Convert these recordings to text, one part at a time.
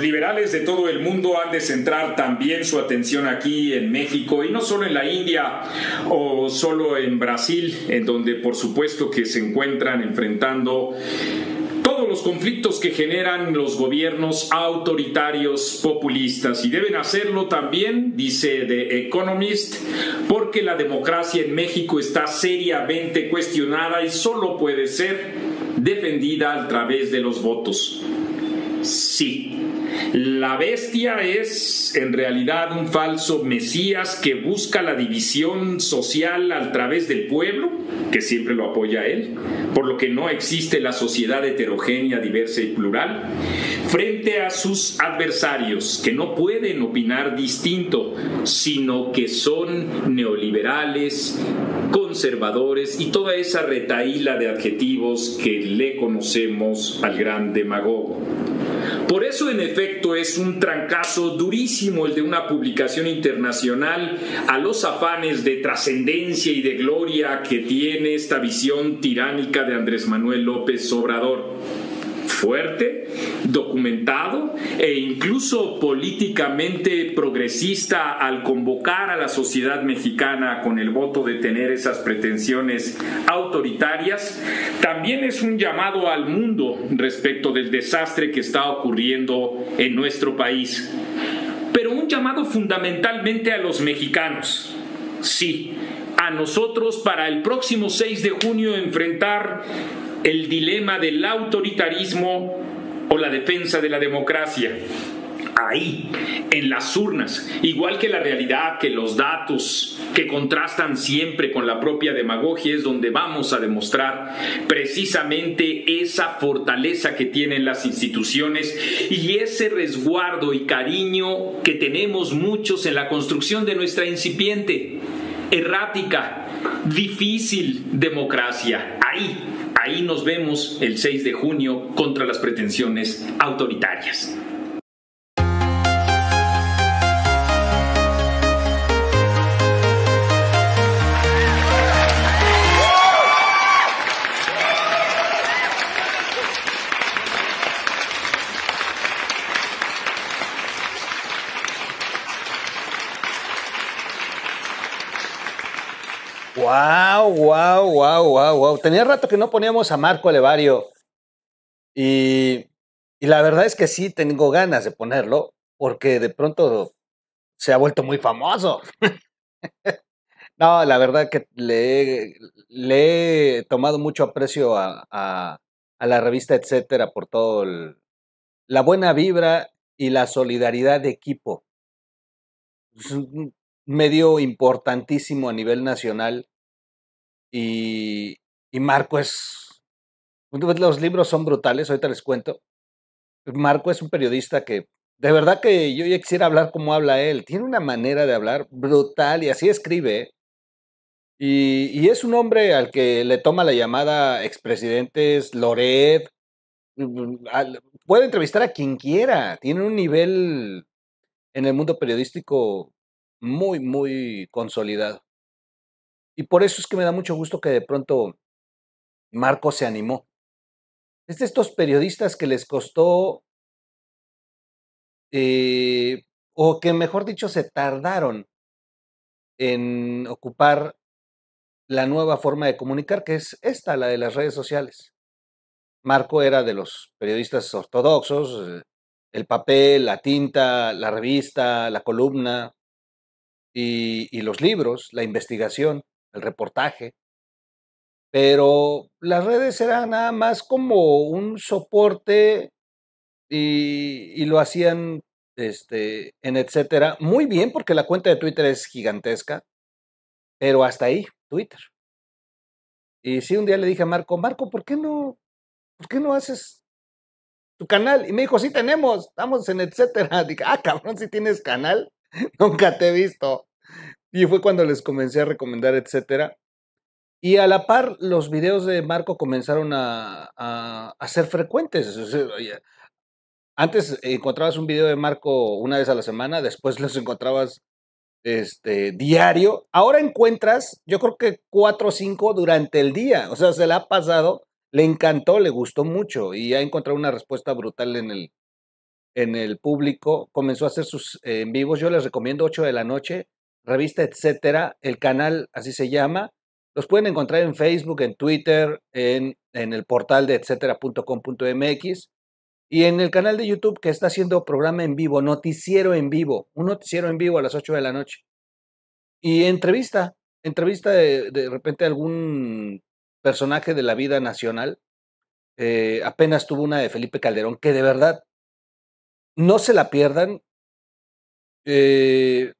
liberales de todo el mundo han de centrar también su atención aquí en México y no solo en la India o solo en Brasil, en donde por supuesto que se encuentran enfrentando todos los conflictos que generan los gobiernos autoritarios populistas y deben hacerlo también, dice The Economist, porque la democracia en México está seriamente cuestionada y solo puede ser defendida a través de los votos. Sí, la bestia es en realidad un falso Mesías que busca la división social a través del pueblo, que siempre lo apoya él, por lo que no existe la sociedad heterogénea, diversa y plural, frente a sus adversarios que no pueden opinar distinto, sino que son neoliberales, conservadores y toda esa retaíla de adjetivos que le conocemos al gran demagogo. Por eso, en efecto, es un trancazo durísimo el de una publicación internacional a los afanes de trascendencia y de gloria que tiene esta visión tiránica de Andrés Manuel López Obrador fuerte, documentado e incluso políticamente progresista al convocar a la sociedad mexicana con el voto de tener esas pretensiones autoritarias, también es un llamado al mundo respecto del desastre que está ocurriendo en nuestro país. Pero un llamado fundamentalmente a los mexicanos. Sí, nosotros para el próximo 6 de junio enfrentar el dilema del autoritarismo o la defensa de la democracia. Ahí, en las urnas, igual que la realidad, que los datos que contrastan siempre con la propia demagogia, es donde vamos a demostrar precisamente esa fortaleza que tienen las instituciones y ese resguardo y cariño que tenemos muchos en la construcción de nuestra incipiente errática, difícil democracia. Ahí, ahí nos vemos el 6 de junio contra las pretensiones autoritarias. Wow, wow, wow, wow, wow. Tenía rato que no poníamos a Marco Alevario Y, la verdad es que sí tengo ganas de ponerlo, porque de pronto se ha vuelto muy famoso. no, la verdad que le, he tomado mucho aprecio a, la revista, etcétera, por todo la buena vibra y la solidaridad de equipo medio importantísimo a nivel nacional y, Marco es... Pues, los libros son brutales, ahorita les cuento. Marco es un periodista que de verdad que yo ya quisiera hablar como habla él. Tiene una manera de hablar brutal y así escribe. Y, es un hombre al que le toma la llamada expresidentes, Loret. Mm, mm, puede entrevistar a quien quiera. Tiene un nivel en el mundo periodístico muy, muy consolidado. Y por eso es que me da mucho gusto que de pronto Marco se animó. Es de estos periodistas que les costó, eh, o que mejor dicho, se tardaron en ocupar la nueva forma de comunicar, que es esta, la de las redes sociales. Marco era de los periodistas ortodoxos, eh, el papel, la tinta, la revista, la columna, y, los libros, la investigación, el reportaje, pero las redes eran nada más como un soporte y, lo hacían este, en etcétera. Muy bien, porque la cuenta de Twitter es gigantesca, pero hasta ahí, Twitter. Y sí, un día le dije a Marco, Marco, ¿por qué no, por qué no haces tu canal? Y me dijo, sí tenemos, estamos en etcétera. Dije, ah, cabrón, si tienes canal. nunca te he visto. Y fue cuando les comencé a recomendar, etcétera. Y a la par, los videos de Marco comenzaron a, a, ser frecuentes. antes encontrabas un video de Marco una vez a la semana, después los encontrabas este, diario. Ahora encuentras, yo creo que cuatro o cinco durante el día. O sea, se le ha pasado, le encantó, le gustó mucho y ha encontrado una respuesta brutal en el, en el público, comenzó a hacer sus eh, en vivos. Yo les recomiendo 8 de la noche, revista, etcétera. El canal así se llama. Los pueden encontrar en Facebook, en Twitter, en, en el portal de etcétera.com.mx y en el canal de YouTube que está haciendo programa en vivo, noticiero en vivo, un noticiero en vivo a las 8 de la noche. Y entrevista, entrevista de, repente algún personaje de la vida nacional. Eh, apenas tuvo una de Felipe Calderón, que de verdad no se la pierdan. Eh,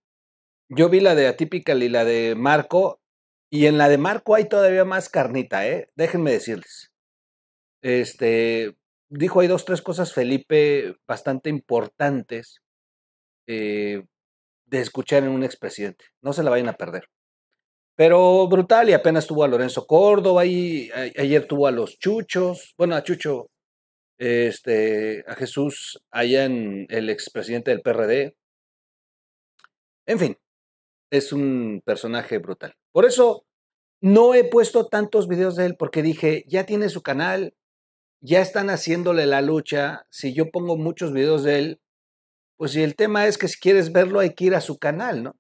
yo vi la de Atypical y la de Marco. Y en la de Marco hay todavía más carnita, ¿eh? Déjenme decirles. Este, dijo hay dos, tres cosas, Felipe, bastante importantes eh, de escuchar en un expresidente. No se la vayan a perder. Pero brutal, y apenas tuvo a Lorenzo Córdoba, y ayer tuvo a los Chuchos, bueno, a Chucho este, a Jesús allá en el expresidente del PRD. En fin, es un personaje brutal. Por eso no he puesto tantos videos de él porque dije, ya tiene su canal, ya están haciéndole la lucha. Si yo pongo muchos videos de él, pues si el tema es que si quieres verlo hay que ir a su canal, ¿no?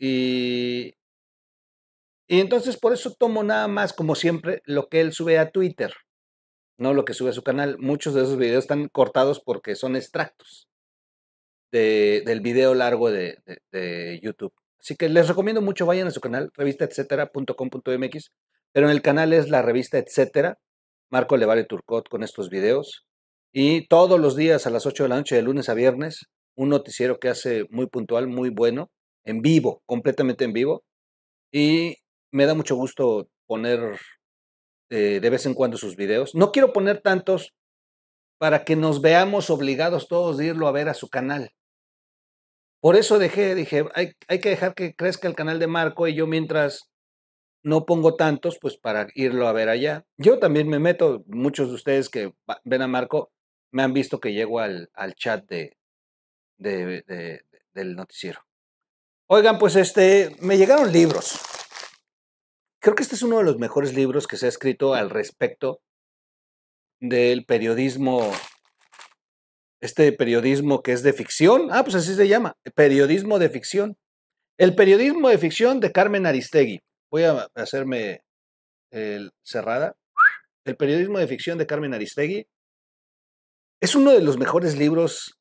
Y, y entonces por eso tomo nada más, como siempre, lo que él sube a Twitter no lo que sube a su canal. Muchos de esos videos están cortados porque son extractos del video largo de, YouTube. Así que les recomiendo mucho, vayan a su canal, revistaetcetera.com.mx, pero en el canal es la revista etcétera. Marco Levale Turcot con estos videos. Y todos los días a las 8 de la noche, de lunes a viernes, un noticiero que hace muy puntual, muy bueno, en vivo, completamente en vivo. Y me da mucho gusto poner eh, de vez en cuando sus videos. No quiero poner tantos para que nos veamos obligados todos de irlo a ver a su canal. Por eso dejé, dije, hay, que dejar que crezca el canal de Marco y yo mientras no pongo tantos, pues para irlo a ver allá. Yo también me meto, muchos de ustedes que ven a Marco me han visto que llego al, al chat de, del noticiero. Oigan, pues este, me llegaron libros. Creo que este es uno de los mejores libros que se ha escrito al respecto del periodismo, este periodismo que es de ficción, ah, pues así se llama, periodismo de ficción. El periodismo de ficción de Carmen Aristegui. Voy a hacerme cerrada. El periodismo de ficción de Carmen Aristegui es uno de los mejores libros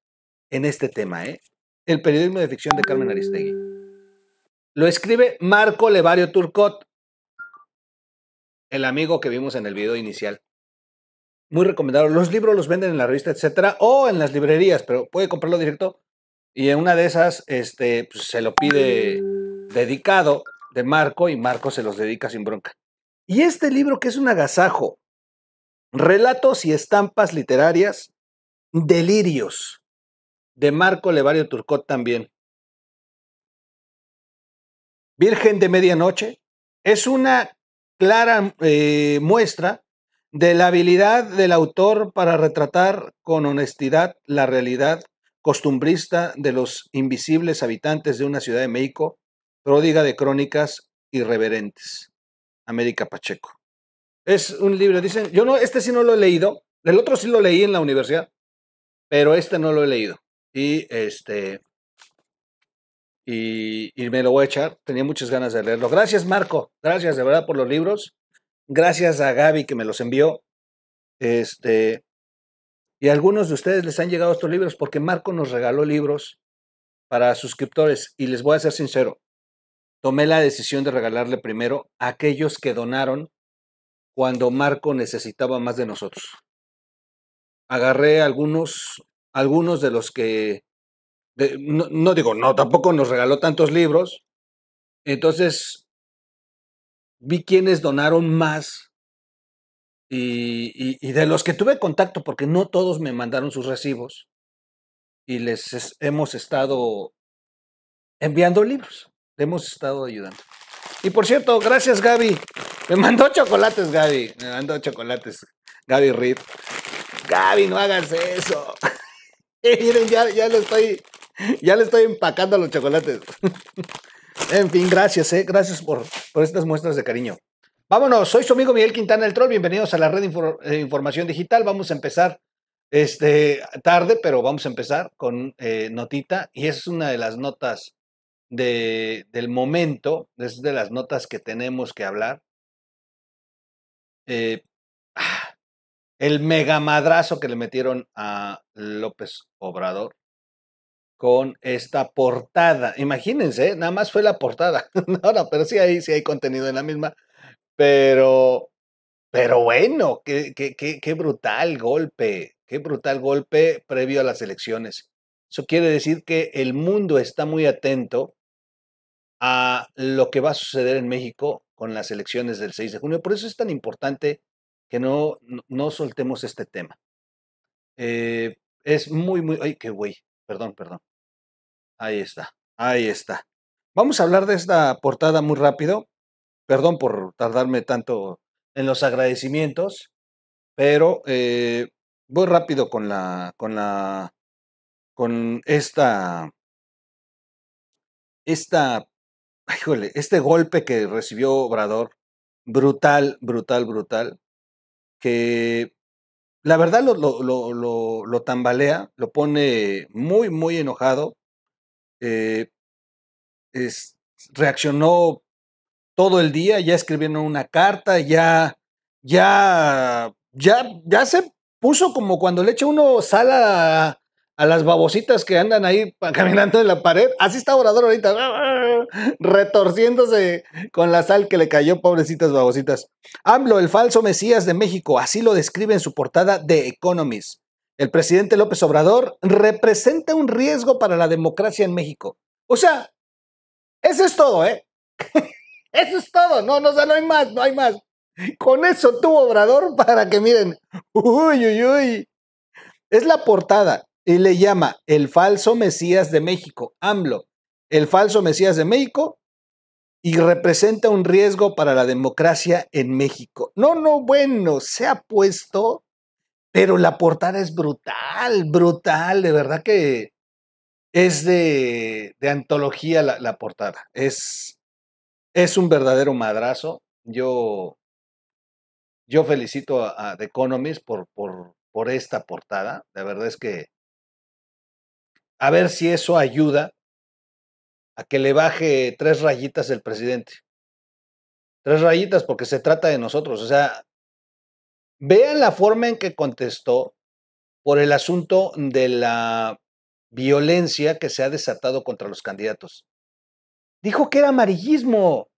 en este tema, ¿eh? El periodismo de ficción de Carmen Aristegui. Lo escribe Marco Levario Turcot el amigo que vimos en el video inicial. Muy recomendado. Los libros los venden en la revista, etcétera, o en las librerías, pero puede comprarlo directo. Y en una de esas, este, pues, se lo pide dedicado de Marco y Marco se los dedica sin bronca. Y este libro que es un agasajo, Relatos y Estampas Literarias, Delirios, de Marco Levario Turcot también. Virgen de Medianoche, es una clara eh, muestra de la habilidad del autor para retratar con honestidad la realidad costumbrista de los invisibles habitantes de una ciudad de México pródiga de crónicas irreverentes. América Pacheco. Es un libro, dicen, yo no, este sí no lo he leído, el otro sí lo leí en la universidad, pero este no lo he leído. Y este, y, me lo voy a echar. Tenía muchas ganas de leerlo. Gracias, Marco. Gracias de verdad por los libros. Gracias a Gaby que me los envió. Este, y a algunos de ustedes les han llegado estos libros porque Marco nos regaló libros para suscriptores. Y les voy a ser sincero. Tomé la decisión de regalarle primero a aquellos que donaron cuando Marco necesitaba más de nosotros. Agarré algunos, algunos de los que no, digo, no, tampoco nos regaló tantos libros. Entonces, vi quienes donaron más y, de los que tuve contacto, porque no todos me mandaron sus recibos y les hemos estado enviando libros, hemos estado ayudando. Y por cierto, gracias Gaby, me mandó chocolates Gaby, me mandó chocolates Gaby Reed. Gaby, no hagas eso. Miren, ya, ya lo estoy ya le estoy empacando los chocolates. en fin, gracias, eh, Gracias por, por estas muestras de cariño. Vámonos, soy su amigo Miguel Quintana el Troll. Bienvenidos a la red de eh, información digital. Vamos a empezar este, tarde, pero vamos a empezar con eh, notita. Y es una de las notas de, del momento, es de las notas que tenemos que hablar. Eh, ah, el megamadrazo que le metieron a López Obrador con esta portada. Imagínense, nada más fue la portada. Ahora, pero sí hay, sí hay contenido en la misma. Pero, pero bueno, qué, qué, qué, qué brutal golpe, qué brutal golpe previo a las elecciones. Eso quiere decir que el mundo está muy atento a lo que va a suceder en México con las elecciones del 6 de junio. Por eso es tan importante que no, no soltemos este tema. Eh, es muy, muy... ¡Ay, qué güey! Perdón, perdón. Ahí está, ahí está. Vamos a hablar de esta portada muy rápido. Perdón por tardarme tanto en los agradecimientos, pero eh, voy rápido con la, con la, con esta, esta, híjole, este golpe que recibió Obrador, brutal, brutal, brutal, que la verdad lo, lo, lo, lo, tambalea, lo pone muy, muy enojado. Eh, es, reaccionó todo el día, ya escribiendo una carta, ya, ya, ya, ya se puso como cuando le echa uno sal a, las babositas que andan ahí caminando en la pared. Así está orador ahorita, retorciéndose con la sal que le cayó, pobrecitas babositas. AMLO, el falso Mesías de México, así lo describe en su portada de Economist. El presidente López Obrador representa un riesgo para la democracia en México. O sea, eso es todo, ¿eh? eso es todo. No, no, no hay más, no hay más. Con eso tú Obrador para que miren. Uy, uy, uy. Es la portada y le llama El falso Mesías de México, AMLO. El falso Mesías de México y representa un riesgo para la democracia en México. No, no, bueno, se ha puesto pero la portada es brutal, brutal, de verdad que es de, de antología la, portada. Es, es un verdadero madrazo. Yo, yo felicito a, The Economist por, por, por esta portada. La verdad es que a ver si eso ayuda a que le baje tres rayitas el presidente. Tres rayitas porque se trata de nosotros. O sea, Vean la forma en que contestó por el asunto de la violencia que se ha desatado contra los candidatos. Dijo que era amarillismo.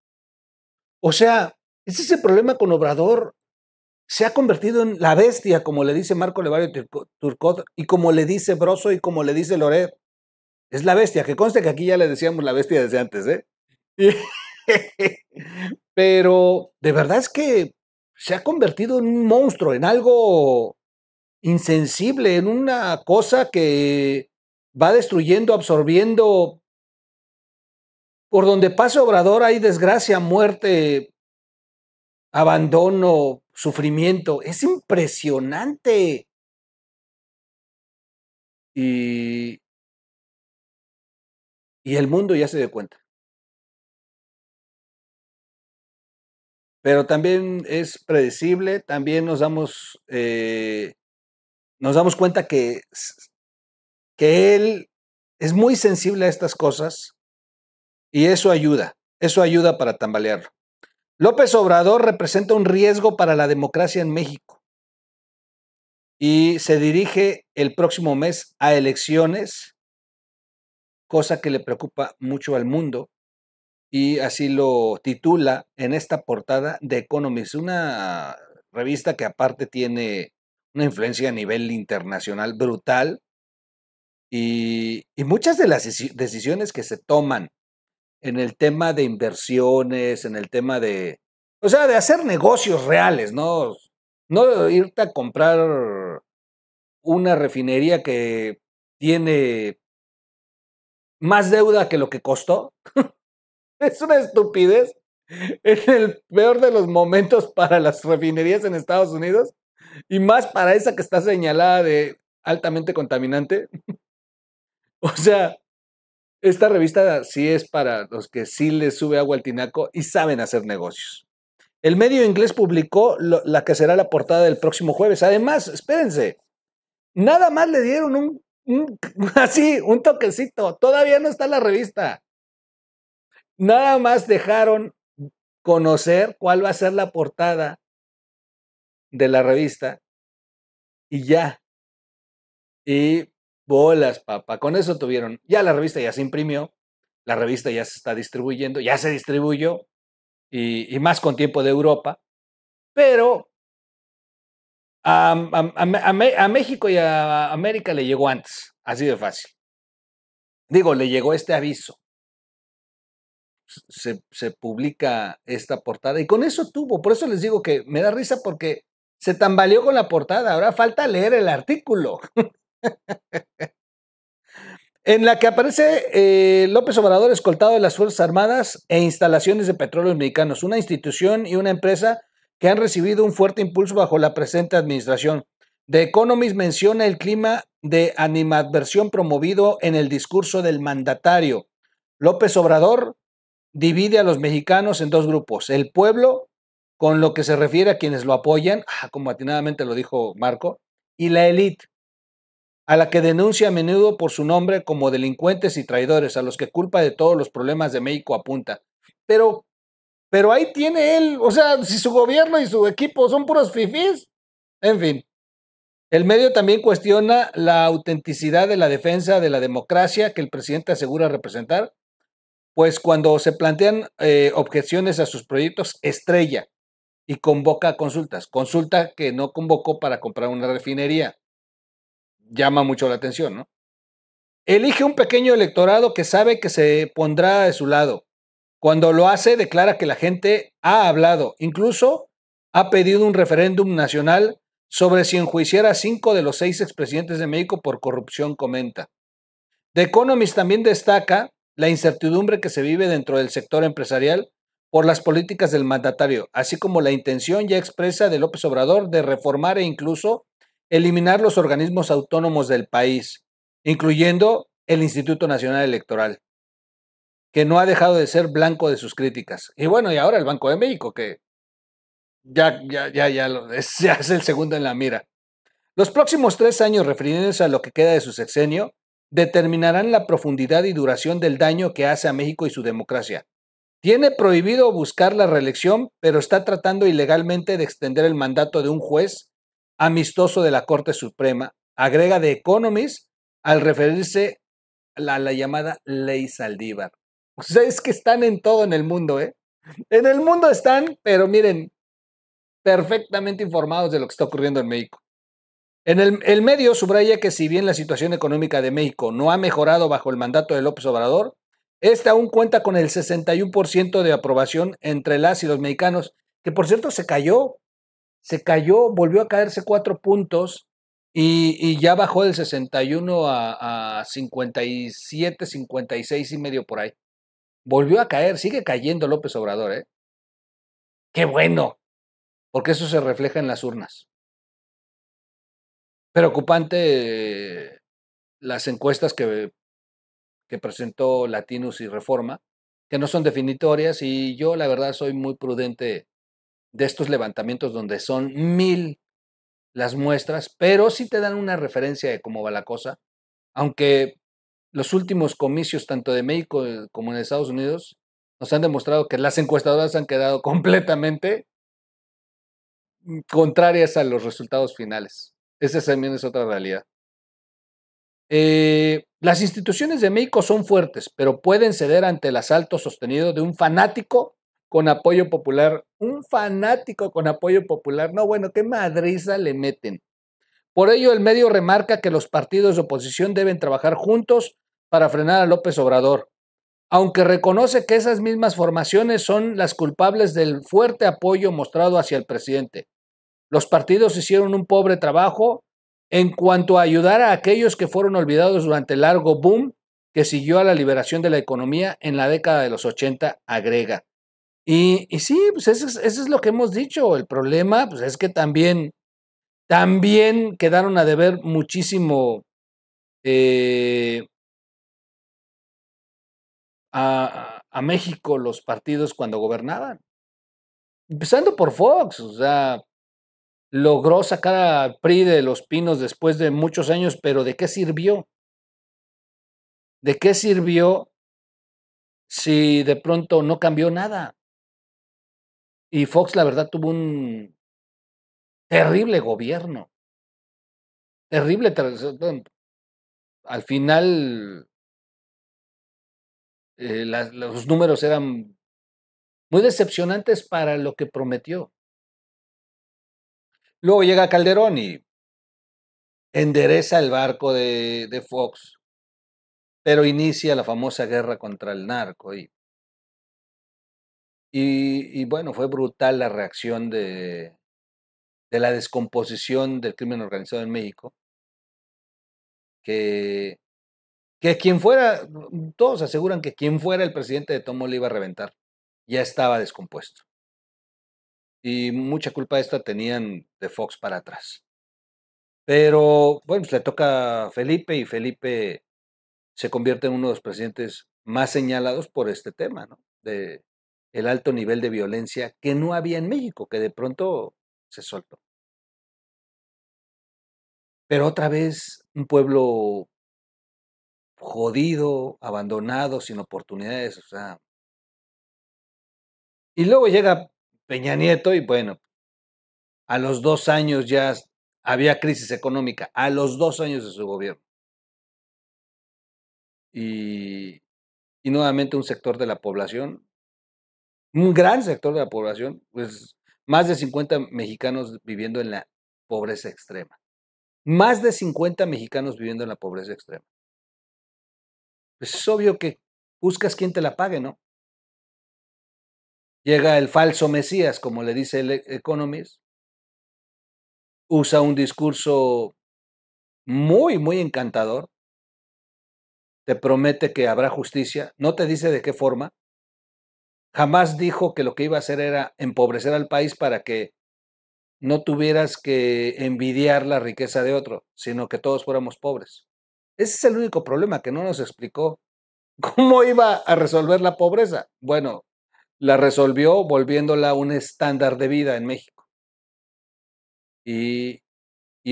O sea, es ese problema con Obrador. Se ha convertido en la bestia, como le dice Marco Levario Turcot, y como le dice Broso y como le dice Loret. Es la bestia, que conste que aquí ya le decíamos la bestia desde antes, ¿eh? Pero de verdad es que se ha convertido en un monstruo, en algo insensible, en una cosa que va destruyendo, absorbiendo. Por donde pasa Obrador hay desgracia, muerte, abandono, sufrimiento. Es impresionante. Y, y el mundo ya se dio cuenta. pero también es predecible, también nos damos, eh, nos damos cuenta que, que él es muy sensible a estas cosas y eso ayuda, eso ayuda para tambalearlo. López Obrador representa un riesgo para la democracia en México y se dirige el próximo mes a elecciones, cosa que le preocupa mucho al mundo y así lo titula en esta portada de Economist, una revista que aparte tiene una influencia a nivel internacional brutal y, y, muchas de las decisiones que se toman en el tema de inversiones, en el tema de, o sea, de hacer negocios reales, ¿no? No irte a comprar una refinería que tiene más deuda que lo que costó. Es una estupidez. Es el peor de los momentos para las refinerías en Estados Unidos y más para esa que está señalada de altamente contaminante. O sea, esta revista sí es para los que sí les sube agua al tinaco y saben hacer negocios. El medio inglés publicó la que será la portada del próximo jueves. Además, espérense, nada más le dieron un así, un toquecito. Todavía no está la revista. Nada más dejaron conocer cuál va a ser la portada de la revista y ya. Y bolas, papá, con eso tuvieron. Ya la revista ya se imprimió, la revista ya se está distribuyendo, ya se distribuyó y, más con tiempo de Europa. Pero a, a, a México y a América le llegó antes, así de fácil. Digo, le llegó este aviso se, publica esta portada. Y con eso tuvo, por eso les digo que me da risa porque se tambaleó con la portada. Ahora falta leer el artículo. en la que aparece eh, López Obrador escoltado de las Fuerzas Armadas e instalaciones de Petróleo mexicanos, una institución y una empresa que han recibido un fuerte impulso bajo la presente administración. The Economist menciona el clima de animadversión promovido en el discurso del mandatario. López Obrador divide a los mexicanos en dos grupos. El pueblo, con lo que se refiere a quienes lo apoyan, ah, como atinadamente lo dijo Marco, y la élite, a la que denuncia a menudo por su nombre como delincuentes y traidores, a los que culpa de todos los problemas de México apunta. Pero, pero ahí tiene él, o sea, si su gobierno y su equipo son puros fifís, en fin. El medio también cuestiona la autenticidad de la defensa de la democracia que el presidente asegura representar, pues cuando se plantean eh, objeciones a sus proyectos, estrella y convoca consultas. Consulta que no convocó para comprar una refinería. Llama mucho la atención, ¿no? Elige un pequeño electorado que sabe que se pondrá de su lado. Cuando lo hace, declara que la gente ha hablado. Incluso ha pedido un referéndum nacional sobre si enjuiciara a cinco de los seis expresidentes de México por corrupción, comenta. The Economist también destaca la incertidumbre que se vive dentro del sector empresarial por las políticas del mandatario, así como la intención ya expresa de López Obrador de reformar e incluso eliminar los organismos autónomos del país, incluyendo el Instituto Nacional Electoral, que no ha dejado de ser blanco de sus críticas. Y bueno, y ahora el Banco de México, que ya, ya, ya, ya, lo, es el segundo en la mira. Los próximos tres años refiriéndose a lo que queda de su sexenio, determinarán la profundidad y duración del daño que hace a México y su democracia. Tiene prohibido buscar la reelección, pero está tratando ilegalmente de extender el mandato de un juez amistoso de la Corte Suprema, agrega de Economist al referirse a la, la llamada ley Saldívar. O sea, es que están en todo en el mundo, ¿eh? En el mundo están, pero miren, perfectamente informados de lo que está ocurriendo en México. En el, medio subraya que si bien la situación económica de México no ha mejorado bajo el mandato de López Obrador, este aún cuenta con el 61% de aprobación entre las y los mexicanos, que por cierto se cayó, se cayó, volvió a caerse cuatro puntos y, ya bajó del 61 a, a 57, 56 y medio por ahí. Volvió a caer, sigue cayendo López Obrador, ¿eh? Qué bueno, porque eso se refleja en las urnas. Preocupante las encuestas que, que presentó Latinus y Reforma, que no son definitorias y yo la verdad soy muy prudente de estos levantamientos donde son mil las muestras, pero sí te dan una referencia de cómo va la cosa, aunque los últimos comicios tanto de México eh, como en Estados Unidos nos han demostrado que las encuestadoras han quedado completamente mm, contrarias a los resultados finales. Esa también es otra realidad. Eh, las instituciones de México son fuertes, pero pueden ceder ante el asalto sostenido de un fanático con apoyo popular. Un fanático con apoyo popular. No, bueno, qué madriza le meten. Por ello, el medio remarca que los partidos de oposición deben trabajar juntos para frenar a López Obrador, aunque reconoce que esas mismas formaciones son las culpables del fuerte apoyo mostrado hacia el presidente. Los partidos hicieron un pobre trabajo en cuanto a ayudar a aquellos que fueron olvidados durante el largo boom que siguió a la liberación de la economía en la década de los 80, agrega. Y, sí, pues eso es, lo que hemos dicho. El problema pues, es que también, también quedaron a deber muchísimo eh, a, a México los partidos cuando gobernaban. Empezando por Fox, o sea, logró sacar a PRI de los pinos después de muchos años, pero ¿de qué sirvió? ¿De qué sirvió si de pronto no cambió nada? Y Fox, la verdad, tuvo un terrible gobierno. Terrible. Al final, eh, los números eran muy decepcionantes para lo que prometió. Luego llega Calderón y endereza el barco de, Fox, pero inicia la famosa guerra contra el narco. Y, y, bueno, fue brutal la reacción de, de la descomposición del crimen organizado en México, que, que quien fuera, todos aseguran que quien fuera el presidente de Tomo le iba a reventar, ya estaba descompuesto y mucha culpa esta tenían de Fox para atrás. Pero bueno, pues, le toca a Felipe y Felipe se convierte en uno de los presidentes más señalados por este tema, ¿no? De el alto nivel de violencia que no había en México, que de pronto se soltó. Pero otra vez un pueblo jodido, abandonado, sin oportunidades, o sea. Y luego llega Peña Nieto y bueno, a los dos años ya había crisis económica, a los dos años de su gobierno. Y, nuevamente un sector de la población, un gran sector de la población, pues más de 50 mexicanos viviendo en la pobreza extrema. Más de 50 mexicanos viviendo en la pobreza extrema. Pues es obvio que buscas quien te la pague, ¿no? Llega el falso Mesías, como le dice el Economist, usa un discurso muy, muy encantador, te promete que habrá justicia, no te dice de qué forma, jamás dijo que lo que iba a hacer era empobrecer al país para que no tuvieras que envidiar la riqueza de otro, sino que todos fuéramos pobres. Ese es el único problema que no nos explicó. ¿Cómo iba a resolver la pobreza? Bueno, la resolvió volviéndola un estándar de vida en México. Y,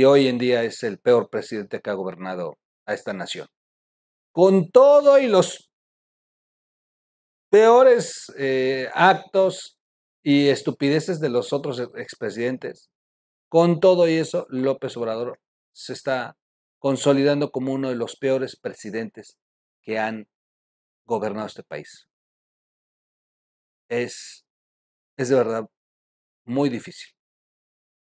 hoy en día es el peor presidente que ha gobernado a esta nación. Con todo y los peores eh, actos y estupideces de los otros expresidentes, con todo y eso, López Obrador se está consolidando como uno de los peores presidentes que han gobernado este país es, es de verdad muy difícil.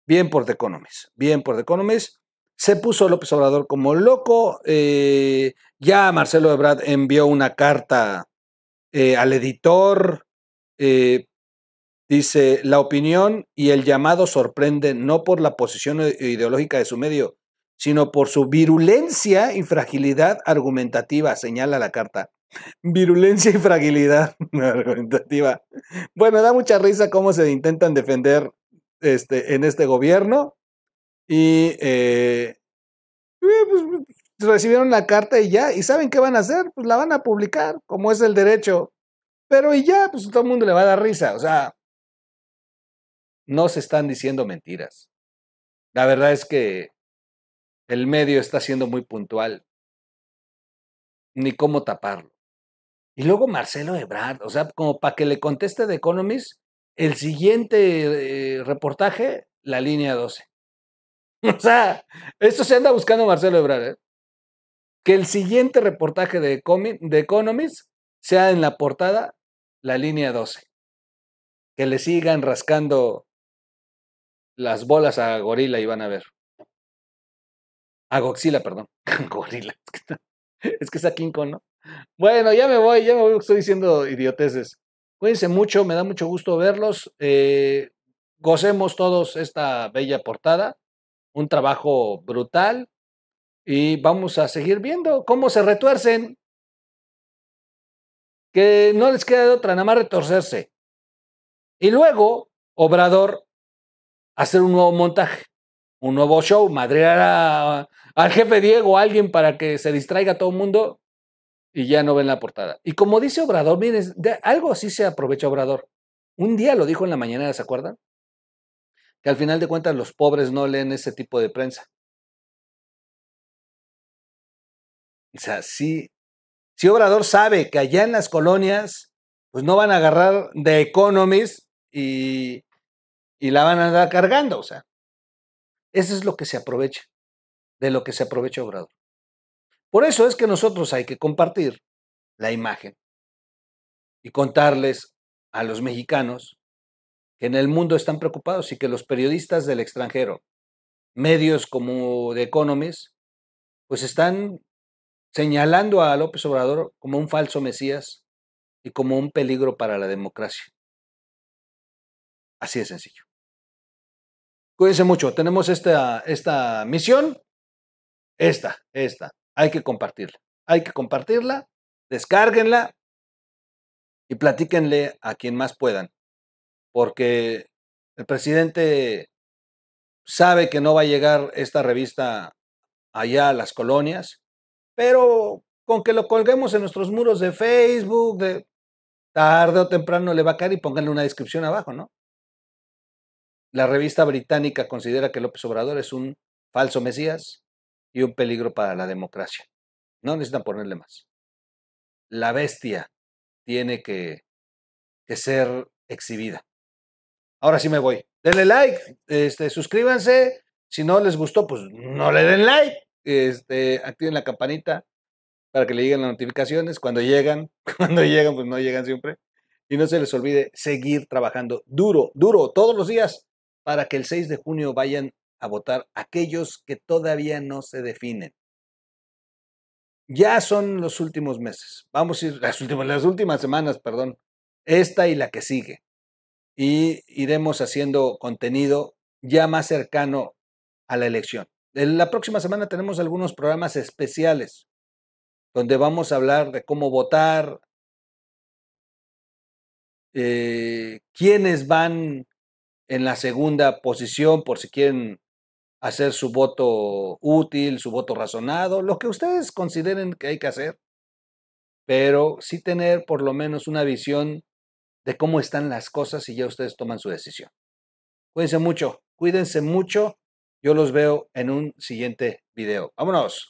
Bien por The Economist, bien por The Economist. Se puso López Obrador como loco. Eh, ya Marcelo Ebrard envió una carta eh, al editor. Eh, dice, la opinión y el llamado sorprende no por la posición ideológica de su medio, sino por su virulencia y fragilidad argumentativa, señala la carta. Virulencia y fragilidad argumentativa. Bueno, da mucha risa cómo se intentan defender este, en este gobierno. Y eh, eh, pues, recibieron la carta y ya. ¿Y saben qué van a hacer? Pues la van a publicar, como es el derecho. Pero y ya, pues todo el mundo le va a dar risa. O sea, no se están diciendo mentiras. La verdad es que el medio está siendo muy puntual. Ni cómo taparlo. Y luego Marcelo Ebrard, o sea, como para que le conteste de Economist, el siguiente eh, reportaje, la línea 12. O sea, esto se anda buscando Marcelo Ebrard, ¿eh? Que el siguiente reportaje de, de Economist sea en la portada, la línea 12. Que le sigan rascando las bolas a Gorila y van a ver. A Goxila, perdón. Gorila. Es que está King Kong, ¿no? Bueno, ya me voy, ya me voy, estoy diciendo idioteces. Cuídense mucho, me da mucho gusto verlos. Eh, gocemos todos esta bella portada, un trabajo brutal y vamos a seguir viendo cómo se retuercen. Que no les queda de otra, nada más retorcerse. Y luego, Obrador, hacer un nuevo montaje, un nuevo show, madrear al jefe Diego, a alguien para que se distraiga todo el mundo y ya no ven la portada. Y como dice Obrador, miren, algo así se aprovecha Obrador. Un día lo dijo en la mañana, ¿se acuerdan? Que al final de cuentas los pobres no leen ese tipo de prensa. O sea, sí, si Obrador sabe que allá en las colonias, pues no van a agarrar de Economist y, y la van a andar cargando, o sea. Eso es lo que se aprovecha, de lo que se aprovecha Obrador. Por eso es que nosotros hay que compartir la imagen y contarles a los mexicanos que en el mundo están preocupados y que los periodistas del extranjero, medios como The Economist, pues están señalando a López Obrador como un falso mesías y como un peligro para la democracia. Así de sencillo. Cuídense mucho. Tenemos esta, esta misión. Esta, esta hay que compartirla. Hay que compartirla, descárguenla y platíquenle a quien más puedan. Porque el presidente sabe que no va a llegar esta revista allá a las colonias, pero con que lo colguemos en nuestros muros de Facebook, de tarde o temprano le va a caer y pónganle una descripción abajo, ¿no? La revista británica considera que López Obrador es un falso Mesías, y un peligro para la democracia. No necesitan ponerle más. La bestia tiene que, ser exhibida. Ahora sí me voy. Denle like, este, suscríbanse. Si no les gustó, pues no le den like. Este, activen la campanita para que le lleguen las notificaciones. Cuando llegan, cuando llegan, pues no llegan siempre. Y no se les olvide seguir trabajando duro, duro, todos los días para que el 6 de junio vayan a votar aquellos que todavía no se definen. Ya son los últimos meses, vamos a ir, las últimas, las últimas semanas, perdón, esta y la que sigue. Y iremos haciendo contenido ya más cercano a la elección. En la próxima semana tenemos algunos programas especiales donde vamos a hablar de cómo votar, eh, quiénes van en la segunda posición por si quieren hacer su voto útil, su voto razonado, lo que ustedes consideren que hay que hacer, pero sí tener por lo menos una visión de cómo están las cosas y ya ustedes toman su decisión. Cuídense mucho, cuídense mucho. Yo los veo en un siguiente video. Vámonos.